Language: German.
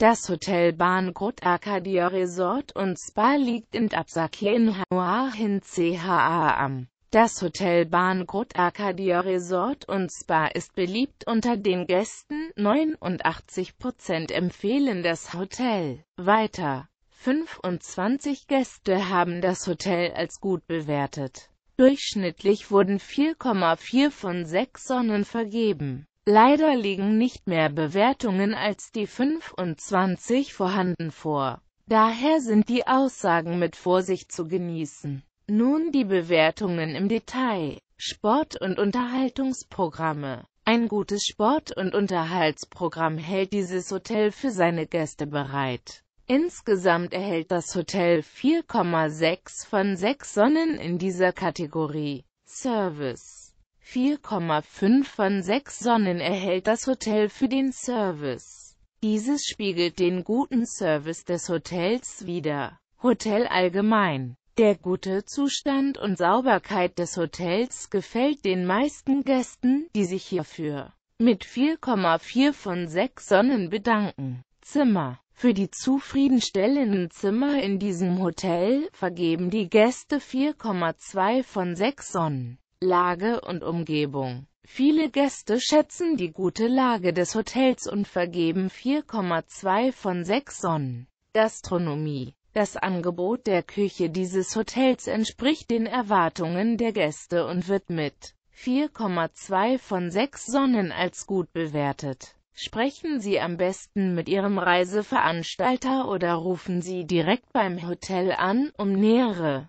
Das Hotel Bahngrot Arcadia Resort und Spa liegt in Absaki in Hanoahin CHA am. Das Hotel Bahngrot Arcadia Resort und Spa ist beliebt unter den Gästen, 89% empfehlen das Hotel. Weiter, 25 Gäste haben das Hotel als gut bewertet. Durchschnittlich wurden 4,4 von 6 Sonnen vergeben. Leider liegen nicht mehr Bewertungen als die 25 vorhanden vor. Daher sind die Aussagen mit Vorsicht zu genießen. Nun die Bewertungen im Detail. Sport- und Unterhaltungsprogramme. Ein gutes Sport- und Unterhaltsprogramm hält dieses Hotel für seine Gäste bereit. Insgesamt erhält das Hotel 4,6 von 6 Sonnen in dieser Kategorie. Service 4,5 von 6 Sonnen erhält das Hotel für den Service. Dieses spiegelt den guten Service des Hotels wider. Hotel allgemein. Der gute Zustand und Sauberkeit des Hotels gefällt den meisten Gästen, die sich hierfür mit 4,4 von 6 Sonnen bedanken. Zimmer für die zufriedenstellenden Zimmer in diesem Hotel vergeben die Gäste 4,2 von 6 Sonnen. Lage und Umgebung. Viele Gäste schätzen die gute Lage des Hotels und vergeben 4,2 von 6 Sonnen. Gastronomie das Angebot der Küche dieses Hotels entspricht den Erwartungen der Gäste und wird mit 4,2 von 6 Sonnen als gut bewertet. Sprechen Sie am besten mit Ihrem Reiseveranstalter oder rufen Sie direkt beim Hotel an, um nähere